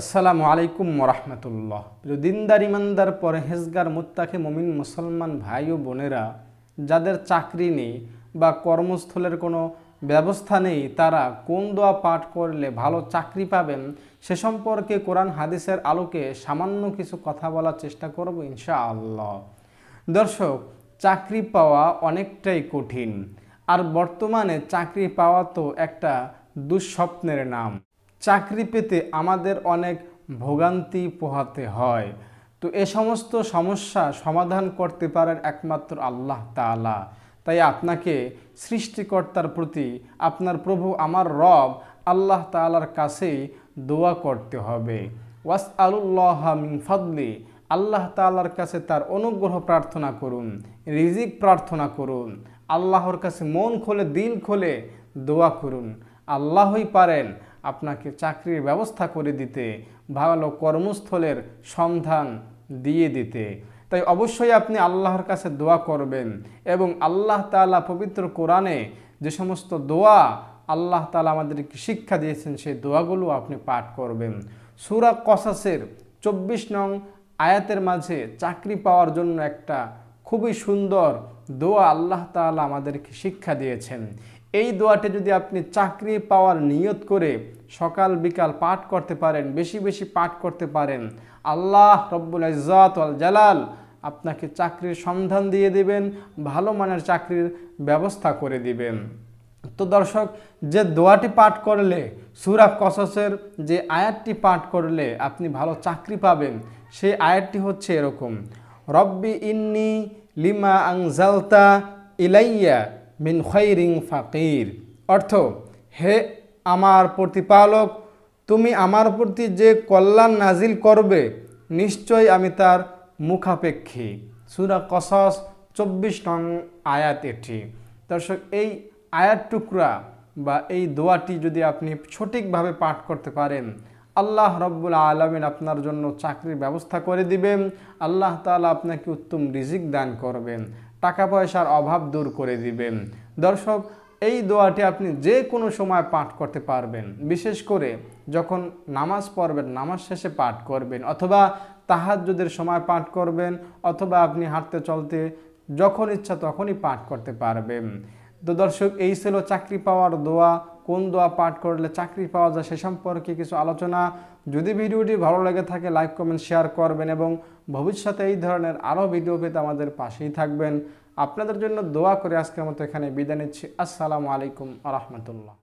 আসসালামু আলাইকুম মরহমতুল্লাহ প্রিয় দিনদার ইমানদার পরহেজগার মুত্তাকে মমিন মুসলমান ভাই ও বোনেরা যাদের চাকরি নেই বা কর্মস্থলের কোনো ব্যবস্থা নেই তারা কোন দোয়া পাঠ করলে ভালো চাকরি পাবেন সে সম্পর্কে কোরআন হাদিসের আলোকে সামান্য কিছু কথা বলার চেষ্টা করব ইনশাআল্লাহ দর্শক চাকরি পাওয়া অনেকটাই কঠিন আর বর্তমানে চাকরি পাওয়া তো একটা দুঃস্বপ্নের নাম চাকরি পেতে আমাদের অনেক ভোগান্তি পোহাতে হয় তো এ সমস্ত সমস্যা সমাধান করতে পারেন একমাত্র আল্লাহ তালা তাই আপনাকে সৃষ্টিকর্তার প্রতি আপনার প্রভু আমার রব আল্লাহ তালার কাছেই দোয়া করতে হবে ওয়াস আলুল্লাহ মিন ফদলি আল্লাহ তালার কাছে তার অনুগ্রহ প্রার্থনা করুন রিজিক প্রার্থনা করুন আল্লাহর কাছে মন খোলে দিল খোলে দোয়া করুন আল্লাহই পারেন আপনাকে চাকরির ব্যবস্থা করে দিতে ভালো কর্মস্থলের সন্ধান দিয়ে দিতে তাই অবশ্যই আপনি আল্লাহর কাছে দোয়া করবেন এবং আল্লাহ তালা পবিত্র কোরআনে যে সমস্ত দোয়া আল্লাহ তালা আমাদেরকে শিক্ষা দিয়েছেন সেই দোয়াগুলো আপনি পাঠ করবেন সুরা কসাসের চব্বিশ নং আয়াতের মাঝে চাকরি পাওয়ার জন্য একটা খুবই সুন্দর দোয়া আল্লাহ তালা আমাদেরকে শিক্ষা দিয়েছেন এই দোয়াটি যদি আপনি চাকরি পাওয়ার নিয়ত করে সকাল বিকাল পাঠ করতে পারেন বেশি বেশি পাঠ করতে পারেন আল্লাহ রব্বুল ইজাত জালাল আপনাকে চাকরির সন্ধান দিয়ে দিবেন ভালো মানের চাকরির ব্যবস্থা করে দিবেন তো দর্শক যে দোয়াটি পাঠ করলে সুরা কসসের যে আয়াতটি পাঠ করলে আপনি ভালো চাকরি পাবেন সেই আয়াতটি হচ্ছে এরকম রব্বি ইন্নি লিমা আংজালতা ইলাইয়া মিন খৈরিং ফাকির অর্থ হে আমার প্রতিপালক তুমি আমার প্রতি যে কল্যাণ নাজিল করবে নিশ্চয় আমি তার মুখাপেক্ষী সুরা কসস চব্বিশ নং আয়াত এটি দর্শক এই আয়াত টুকরা বা এই দোয়াটি যদি আপনি সঠিকভাবে পাঠ করতে পারেন আল্লাহ রব্বুল আলমিন আপনার জন্য চাকরির ব্যবস্থা করে দিবেন আল্লাহ তালা আপনাকে উত্তম রিজিক দান করবেন টাকা পয়সার অভাব দূর করে দিবেন দর্শক এই দোয়াটি আপনি যে কোনো সময় পাঠ করতে পারবেন বিশেষ করে যখন নামাজ পড়বেন নামাজ শেষে পাঠ করবেন অথবা তাহাজ্যদের সময় পাঠ করবেন অথবা আপনি হাঁটতে চলতে যখন ইচ্ছা তখনই পাঠ করতে পারবেন তো দর্শক এই ছিল চাকরি পাওয়ার দোয়া কোন দোয়া পাঠ করলে চাকরি পাওয়া যায় সে সম্পর্কে কিছু আলোচনা যদি ভিডিওটি ভালো লেগে থাকে লাইক কমেন্ট শেয়ার করবেন এবং ভবিষ্যতে এই ধরনের আরও ভিডিও পেতে আমাদের পাশেই থাকবেন আপনাদের জন্য দোয়া করে আজকের মতো এখানে বিদায় নিচ্ছি আসসালামু আলাইকুম আ রহমতুল্লাহ